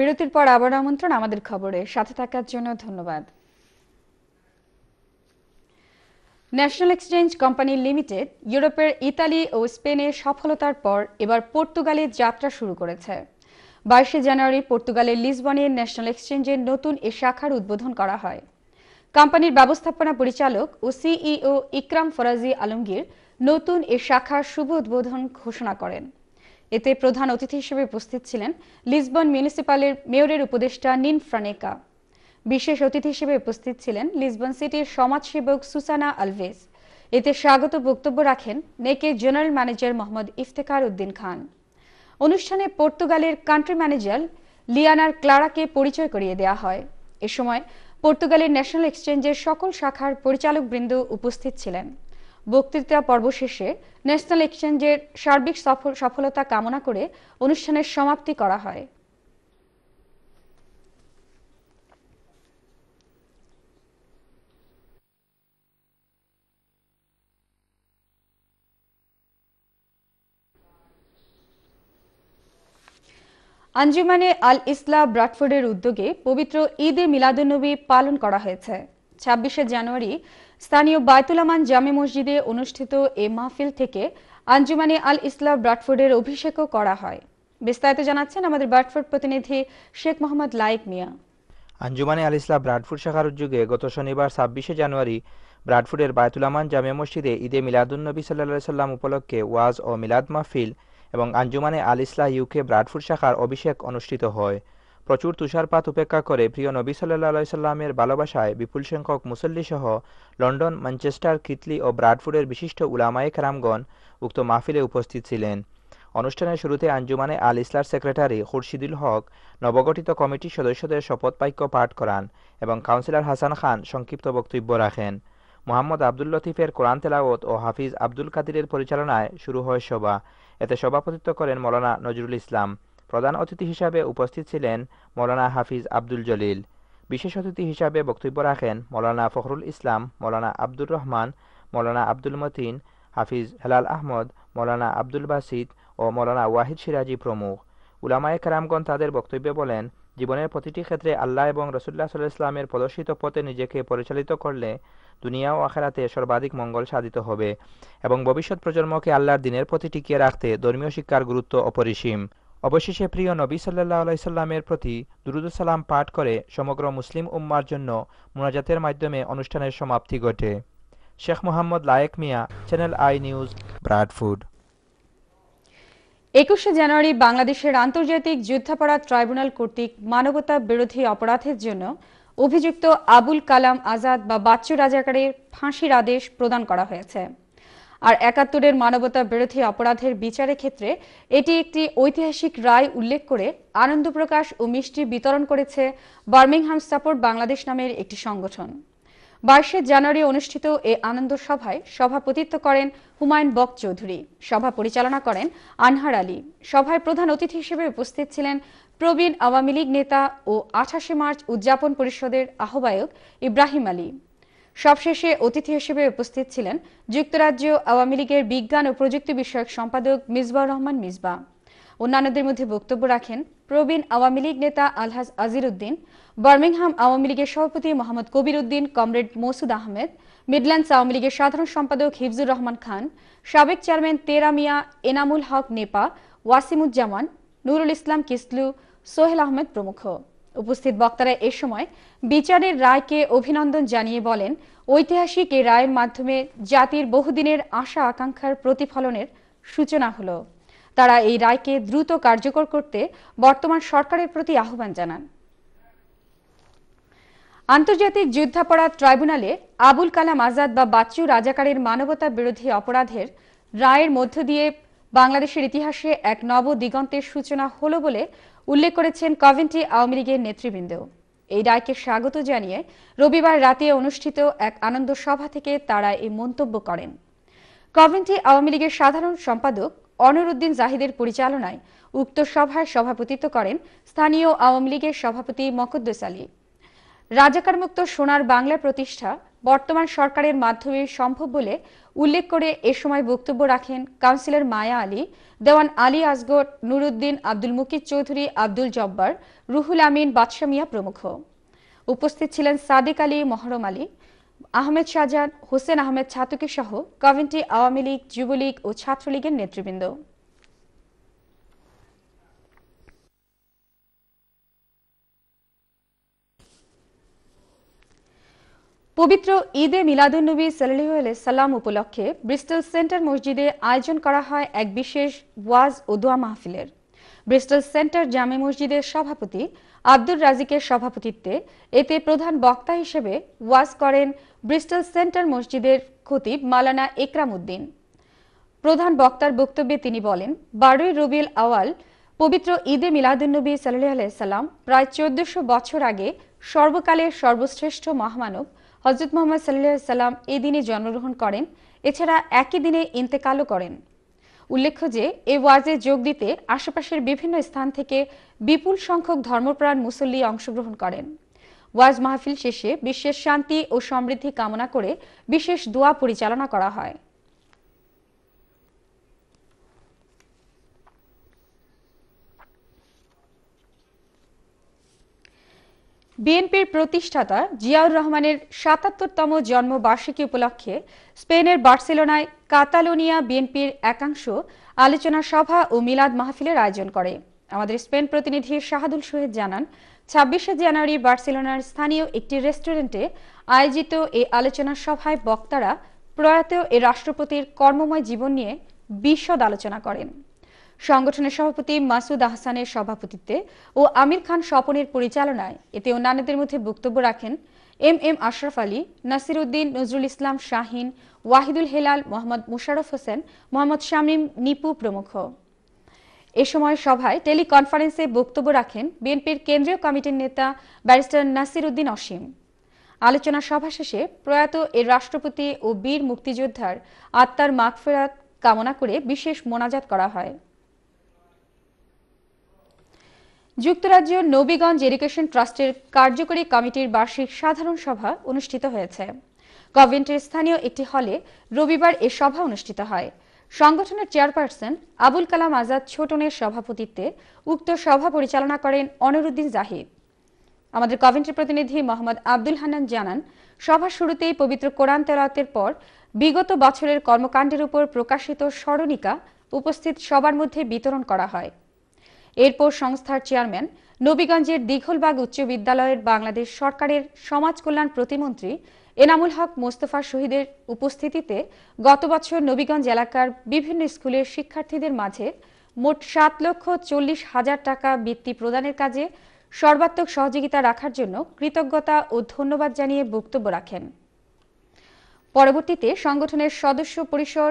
বিরতির পর আবার আমন্ত্রণ আমাদের খবরে সাথে থাকার জন্য ধন্যবাদ ন্যাশনাল এক্সচেঞ্জ কোম্পানি লিমিটেড ইউরোপের ইতালি ও স্পেনে সফলতার পর এবার পর্তুগালে যাত্রা শুরু করেছে বাইশে জানুয়ারি পর্তুগালের লিসবনে ন্যাশনাল এক্সচেঞ্জের নতুন এ শাখার উদ্বোধন করা হয় কোম্পানির ব্যবস্থাপনা পরিচালক ও সিইও ইকরাম ফরাজি আলমগীর নতুন এ শাখার শুভ উদ্বোধন ঘোষণা করেন এতে প্রধান অতিথি হিসেবে উপস্থিত ছিলেন লিসবন মিউনিসিপালের মেয়রের উপদেষ্টা নিন ফ্রানেকা বিশেষ অতিথি হিসেবে উপস্থিত ছিলেন লিসবন সিটির সমাজসেবক সুসানা আলভেজ এতে স্বাগত বক্তব্য রাখেন নেকে জেনারেল ম্যানেজার মোহাম্মদ ইফতেখার উদ্দিন খান অনুষ্ঠানে পর্তুগালের কান্ট্রি ম্যানেজার লিয়ানার ক্লারাকে পরিচয় করিয়ে দেয়া হয় এ সময় পর্তুগালের ন্যাশনাল এক্সচেঞ্জের সকল শাখার পরিচালকবৃন্দ উপস্থিত ছিলেন বক্তৃতা পর্ব শেষে ন্যাশনাল এক্সচেঞ্জের সার্বিক সফলতা কামনা করে অনুষ্ঠানের সমাপ্তি করা হয় আঞ্জুমানে আল ইসলা ব্রাডফোর্ডের উদ্যোগে পবিত্র ঈদে মিলাদুন্নবী পালন করা হয়েছে ছাব্বিশে জানুয়ারি স্থানীয় বায়তুলামান জামে মসজিদে অনুষ্ঠিত এ মাহফিল থেকে আঞ্জুমানে আল ইসলাম ব্রাডফোর্ডের অভিষেকও করা হয় বিস্তারিত জানাচ্ছেন আমাদের ব্রাডফোর্ড প্রতিনিধি শেখ মোহাম্মদ লাইক মিয়া আঞ্জুমানে আল ইসলাম ব্রাডফোর্ড শাখার উদ্যোগে গত শনিবার ছাব্বিশে জানুয়ারি ব্রাডফোর্ডের বায়তুলামান জামে মসজিদে ঈদে মিলাদুন্নবী সাল্লা সাল্লাম উপলক্ষে ওয়াজ ও মিলাদ মাহফিল এবং আঞ্জুমানে আল ইসলাহ ইউকে ব্রাডফোর্ড শাখার অভিষেক অনুষ্ঠিত হয় প্রচুর তুষারপাত উপেক্ষা করে প্রিয় নবী সাল্লাহ সাল্লামের ভালোবাসায় বিপুল সংখ্যক মুসল্লিসহ লন্ডন ম্যানচেস্টার কিতলি ও ব্রাডফুডের বিশিষ্ট উলামায়ে খেরামগণ উক্ত মাহফিলে উপস্থিত ছিলেন অনুষ্ঠানের শুরুতে আঞ্জুমানে আল ইসলার সেক্রেটারি খুরশিদুল হক নবগঠিত কমিটির সদস্যদের বাক্য পাঠ করান এবং কাউন্সিলর হাসান খান সংক্ষিপ্ত বক্তব্য রাখেন মোহাম্মদ আব্দুল লতিফের কোরআন তেলাওত ও হাফিজ আব্দুল কাদিরের পরিচালনায় শুরু হয় সভা এতে সভাপতিত্ব করেন মৌলানা নজরুল ইসলাম প্রধান অতিথি হিসাবে উপস্থিত ছিলেন মৌলানা হাফিজ আব্দুল জলিল বিশেষ অতিথি হিসাবে বক্তব্য রাখেন মৌলানা ফখরুল ইসলাম মৌলানা আব্দুর রহমান মৌলানা আব্দুল মতিন হাফিজ হেলাল আহমদ মৌলানা আব্দুল বাসিদ ও মৌলানা ওয়াহিদ সিরাজি প্রমুখ উলামায়ে কারামগণ তাদের বক্তব্যে বলেন জীবনের প্রতিটি ক্ষেত্রে আল্লাহ এবং রসুল্লাহ সাল্লাহ ইসলামের প্রদর্শিত পথে নিজেকে পরিচালিত করলে দুনিয়া ও আখেরাতে সর্বাধিক মঙ্গল সাধিত হবে এবং ভবিষ্যৎ প্রজন্মকে আল্লাহর দিনের প্রতি টিকিয়ে রাখতে ধর্মীয় শিক্ষার গুরুত্ব অপরিসীম অবশেষে প্রিয় নবী সাল্লাহ আলাইস্লামের প্রতি সালাম পাঠ করে সমগ্র মুসলিম উম্মার জন্য মোনাজাতের মাধ্যমে অনুষ্ঠানের সমাপ্তি ঘটে Sheikh Mohammad Layek Mia channel I news Bradford একুশে জানুয়ারি বাংলাদেশের আন্তর্জাতিক যুদ্ধাপরাধ ট্রাইব্যুনাল কর্তৃক মানবতা বিরোধী অপরাধের জন্য অভিযুক্ত আবুল কালাম আজাদ বা বাচ্চু রাজাকারের ফাঁসির আদেশ প্রদান করা হয়েছে আর একাত্তরের মানবতা বিরোধী অপরাধের বিচারের ক্ষেত্রে এটি একটি ঐতিহাসিক রায় উল্লেখ করে আনন্দ প্রকাশ ও মিষ্টি বিতরণ করেছে বার্মিংহাম সাপোর্ট বাংলাদেশ নামের একটি সংগঠন বাইশে জানুয়ারি অনুষ্ঠিত এ আনন্দ সভায় সভাপতিত্ব করেন হুমায়ুন বক চৌধুরী সভা পরিচালনা করেন আনহার আলী সভায় প্রধান অতিথি হিসেবে উপস্থিত ছিলেন প্রবীণ আওয়ামী লীগ নেতা ও আঠাশে মার্চ উদযাপন পরিষদের আহ্বায়ক ইব্রাহিম আলী সবশেষে অতিথি হিসেবে উপস্থিত ছিলেন যুক্তরাজ্য আওয়ামী লীগের বিজ্ঞান ও প্রযুক্তি বিষয়ক সম্পাদক মিজবা রহমান মিজবা অন্যান্যদের মধ্যে বক্তব্য রাখেন প্রবীণ আওয়ামী লীগ নেতা আলহাজ আজির উদ্দিন বার্মিংহাম আওয়ামী লীগের সভাপতি মোহাম্মদ কবির উদ্দিন কমরেড মসুদ আহমেদ মিডল্যান্ডস আওয়ামী লীগের সাধারণ সম্পাদক হিফজুর রহমান খান সাবেক চেয়ারম্যান তেরা মিয়া এনামুল হক নেপা ওয়াসিমুজ্জামান নুরুল ইসলাম কিসলু সোহেল আহমেদ প্রমুখ উপস্থিত বক্তারা এ সময় বিচারের রায়কে অভিনন্দন জানিয়ে বলেন ঐতিহাসিক এই রায়ের মাধ্যমে জাতির বহুদিনের আশা আকাঙ্ক্ষার প্রতিফলনের সূচনা হল তারা এই রায়কে দ্রুত কার্যকর করতে বর্তমান সরকারের প্রতি আহ্বান জানান আন্তর্জাতিক যুদ্ধাপরাধ ট্রাইব্যুনালে আবুল কালাম আজাদ বা বাচ্চু রাজাকারের মানবতা বিরোধী অপরাধের রায়ের মধ্য দিয়ে বাংলাদেশের ইতিহাসে এক নব দিগন্তের সূচনা হলো বলে উল্লেখ করেছেন কভেন্টি আওয়ামী লীগের নেতৃবৃন্দ এই রায়কে স্বাগত জানিয়ে রবিবার রাতে অনুষ্ঠিত এক আনন্দ সভা থেকে তারা এই মন্তব্য করেন কভেন্টি আওয়ামী লীগের সাধারণ সম্পাদক অনরুদ্দিন জাহিদের পরিচালনায় উক্ত সভায় সভাপতিত্ব করেন স্থানীয় আওয়ামী লীগের সভাপতি মকদ্দেস আলী রাজাকার মুক্ত সোনার বাংলা প্রতিষ্ঠা বর্তমান সরকারের মাধ্যমে সম্ভব বলে উল্লেখ করে এ সময় বক্তব্য রাখেন কাউন্সিলর মায়া আলী দেওয়ান আলী আসগর নুরুদ্দিন আব্দুল মুকিদ চৌধুরী আব্দুল জব্বার রুহুল আমিন বাদশামিয়া প্রমুখ উপস্থিত ছিলেন সাদেক আলী মহরম আলী আহমেদ শাহজাহান হোসেন আহমেদ ছাতুকি সহ কভেন্টি আওয়ামী লীগ যুবলীগ ও ছাত্রলীগের নেতৃবৃন্দ পবিত্র ঈদে মিলাদুন্নবী সাল্লাহ সাল্লাম উপলক্ষে ব্রিস্টল সেন্টার মসজিদে আয়োজন করা হয় এক বিশেষ ওয়াজ ও দোয়া মাহফিলের ব্রিস্টল সেন্টার জামে মসজিদের সভাপতি আব্দুর রাজিকের সভাপতিত্বে এতে প্রধান বক্তা হিসেবে ওয়াজ করেন ব্রিস্টল সেন্টার মসজিদের খতিব মালানা একরাম উদ্দিন প্রধান বক্তার বক্তব্যে তিনি বলেন বারোই রবিল আওয়াল পবিত্র ঈদে মিলাদুন্নবী সাল্লাহ সাল্লাম প্রায় চোদ্দশো বছর আগে সর্বকালের সর্বশ্রেষ্ঠ মহামানব হজরত মোহাম্মদ সাল্লাহ সাল্লাম এ দিনে জন্মগ্রহণ করেন এছাড়া একই দিনে ইন্তেকালও করেন উল্লেখ্য যে এ ওয়াজে যোগ দিতে আশেপাশের বিভিন্ন স্থান থেকে বিপুল সংখ্যক ধর্মপ্রাণ মুসল্লি অংশগ্রহণ করেন ওয়াজ মাহফিল শেষে বিশ্বের শান্তি ও সমৃদ্ধি কামনা করে বিশেষ দোয়া পরিচালনা করা হয় বিএনপির প্রতিষ্ঠাতা জিয়াউর রহমানের সাতাত্তরতম জন্মবার্ষিকী উপলক্ষে স্পেনের বার্সেলোনায় কাতালোনিয়া বিএনপির একাংশ আলোচনা সভা ও মিলাদ মাহফিলের আয়োজন করে আমাদের স্পেন প্রতিনিধি শাহাদুল সোহেদ জানান ছাব্বিশে জানুয়ারি বার্সেলোনার স্থানীয় একটি রেস্টুরেন্টে আয়োজিত এই আলোচনা সভায় বক্তারা প্রয়াত এ রাষ্ট্রপতির কর্মময় জীবন নিয়ে বিশদ আলোচনা করেন সংগঠনের সভাপতি মাসুদ আহসানের সভাপতিত্বে ও আমির খান স্বপনের পরিচালনায় এতে অন্যান্যদের মধ্যে বক্তব্য রাখেন এম এম আশরাফ আলী নাসির উদ্দিন নজরুল ইসলাম শাহিন ওয়াহিদুল হেলাল মোহাম্মদ মুশারফ হোসেন মোহাম্মদ শামীম নিপু প্রমুখ এ সময় সভায় টেলিকনফারেন্সে বক্তব্য রাখেন বিএনপির কেন্দ্রীয় কমিটির নেতা ব্যারিস্টার নাসির উদ্দিন অসীম আলোচনা সভা শেষে প্রয়াত এর রাষ্ট্রপতি ও বীর মুক্তিযোদ্ধার আত্মার মাগফেরাত কামনা করে বিশেষ মোনাজাত করা হয় যুক্তরাজ্য নবীগঞ্জ এডুকেশন ট্রাস্টের কার্যকরী কমিটির বার্ষিক সাধারণ সভা অনুষ্ঠিত হয়েছে কভেন্টের স্থানীয় একটি হলে রবিবার এ সভা অনুষ্ঠিত হয় সংগঠনের চেয়ারপারসন আবুল কালাম আজাদ ছোটনের সভাপতিত্বে উক্ত সভা পরিচালনা করেন অনরুদ্দিন জাহিদ আমাদের কভেন্টের প্রতিনিধি মোহাম্মদ আব্দুল হান্নান জানান সভা শুরুতেই পবিত্র কোরআন তেলাতের পর বিগত বছরের কর্মকাণ্ডের উপর প্রকাশিত স্মরণিকা উপস্থিত সবার মধ্যে বিতরণ করা হয় এরপর সংস্থার চেয়ারম্যান নবীগঞ্জের দীঘলবাগ উচ্চ বিদ্যালয়ের বাংলাদেশ সরকারের সমাজ কল্যাণ প্রতিমন্ত্রী এনামুল হক মোস্তফা শহীদের উপস্থিতিতে গত বছর নবীগঞ্জ এলাকার বিভিন্ন স্কুলের শিক্ষার্থীদের মাঝে মোট সাত লক্ষ চল্লিশ হাজার টাকা বৃত্তি প্রদানের কাজে সর্বাত্মক সহযোগিতা রাখার জন্য কৃতজ্ঞতা ও ধন্যবাদ জানিয়ে বক্তব্য রাখেন পরবর্তীতে সংগঠনের সদস্য পরিসর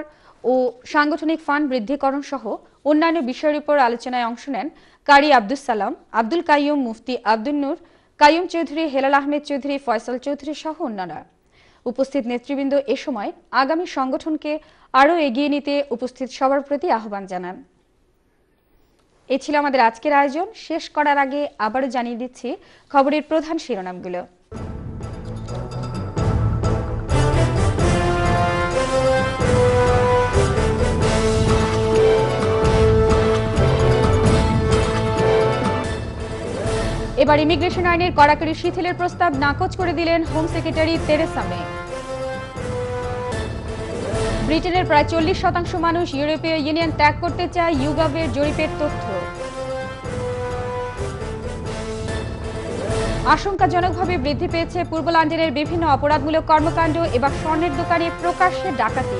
ও সাংগঠনিক ফান্ড বৃদ্ধিকরণ সহ অন্যান্য বিষয়ের উপর আলোচনায় অংশ নেন কারি আব্দুল সালাম আব্দুল কাইয়ুম মুফতি আব্দুল নূর কাইয়ুম চৌধুরী হেলাল আহমেদ চৌধুরী ফয়সাল চৌধুরী সহ অন্যান্য উপস্থিত নেতৃবৃন্দ এ সময় আগামী সংগঠনকে আরও এগিয়ে নিতে উপস্থিত সবার প্রতি আহ্বান জানান এ ছিল আমাদের আজকের আয়োজন শেষ করার আগে আবারও জানিয়ে দিচ্ছি খবরের প্রধান শিরোনামগুলো এবার ইমিগ্রেশন আইনের কড়াকড়ি শিথিলের প্রস্তাব নাকচ করে দিলেন হোম সেক্রেটারি তেরেসা মে ব্রিটেনের প্রায় চল্লিশ শতাংশ মানুষ ইউরোপীয় ইউনিয়ন ত্যাগ করতে চায় ইউগাবের জরিপের তথ্য আশঙ্কাজনকভাবে বৃদ্ধি পেয়েছে পূর্ব লন্ডনের বিভিন্ন অপরাধমূলক কর্মকাণ্ড এবার স্বর্ণের দোকানে প্রকাশ্যে ডাকাতি